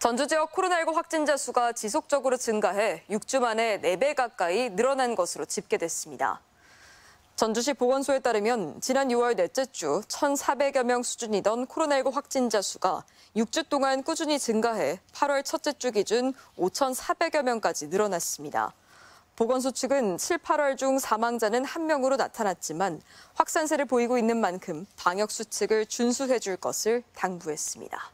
전주 지역 코로나19 확진자 수가 지속적으로 증가해 6주 만에 4배 가까이 늘어난 것으로 집계됐습니다. 전주시 보건소에 따르면 지난 6월 넷째 주 1,400여 명 수준이던 코로나19 확진자 수가 6주 동안 꾸준히 증가해 8월 첫째 주 기준 5,400여 명까지 늘어났습니다. 보건소 측은 7, 8월 중 사망자는 한명으로 나타났지만 확산세를 보이고 있는 만큼 방역 수칙을 준수해 줄 것을 당부했습니다.